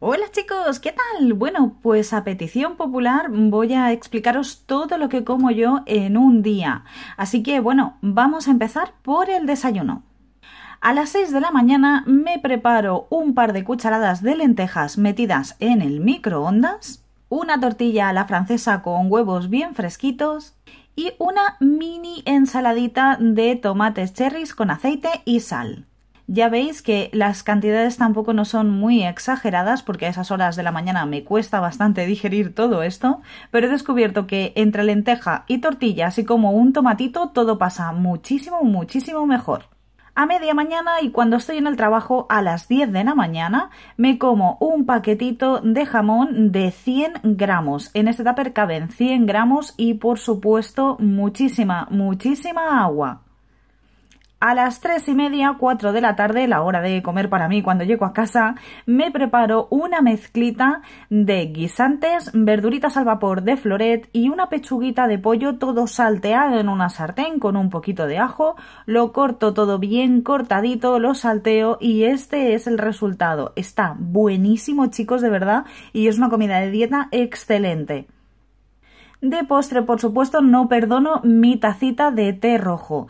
Hola chicos, ¿qué tal? Bueno, pues a petición popular voy a explicaros todo lo que como yo en un día. Así que bueno, vamos a empezar por el desayuno. A las 6 de la mañana me preparo un par de cucharadas de lentejas metidas en el microondas, una tortilla a la francesa con huevos bien fresquitos y una mini ensaladita de tomates cherries con aceite y sal. Ya veis que las cantidades tampoco no son muy exageradas porque a esas horas de la mañana me cuesta bastante digerir todo esto, pero he descubierto que entre lenteja y tortilla, así como un tomatito, todo pasa muchísimo, muchísimo mejor. A media mañana y cuando estoy en el trabajo a las 10 de la mañana me como un paquetito de jamón de 100 gramos. En este tupper caben 100 gramos y por supuesto muchísima, muchísima agua. A las tres y media, 4 de la tarde, la hora de comer para mí cuando llego a casa, me preparo una mezclita de guisantes, verduritas al vapor de floret y una pechuguita de pollo todo salteado en una sartén con un poquito de ajo, lo corto todo bien cortadito, lo salteo y este es el resultado. Está buenísimo chicos de verdad y es una comida de dieta excelente. De postre, por supuesto, no perdono mi tacita de té rojo.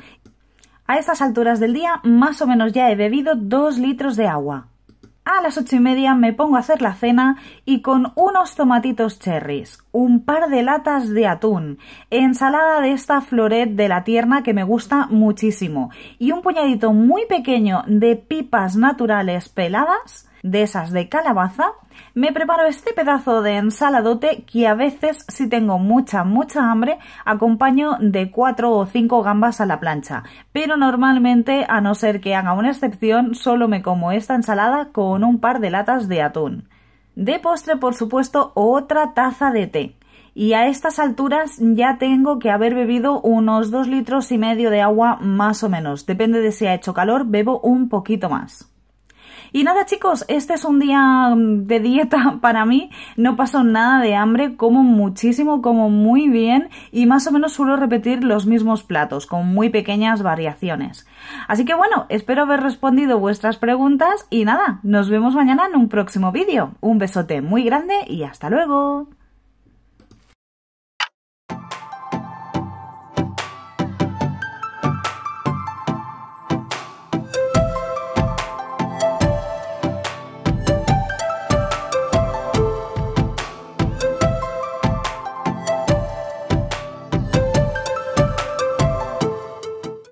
A estas alturas del día más o menos ya he bebido 2 litros de agua. A las ocho y media me pongo a hacer la cena y con unos tomatitos cherries, un par de latas de atún, ensalada de esta floret de la tierna que me gusta muchísimo y un puñadito muy pequeño de pipas naturales peladas, de esas de calabaza, me preparo este pedazo de ensaladote que a veces, si tengo mucha, mucha hambre, acompaño de 4 o 5 gambas a la plancha. Pero normalmente, a no ser que haga una excepción, solo me como esta ensalada con un par de latas de atún. De postre, por supuesto, otra taza de té y a estas alturas ya tengo que haber bebido unos 2 litros y medio de agua más o menos. Depende de si ha hecho calor, bebo un poquito más. Y nada chicos, este es un día mm, de dieta para mí, no paso nada de hambre, como muchísimo, como muy bien y más o menos suelo repetir los mismos platos con muy pequeñas variaciones. Así que bueno, espero haber respondido vuestras preguntas y nada, nos vemos mañana en un próximo vídeo. Un besote muy grande y hasta luego.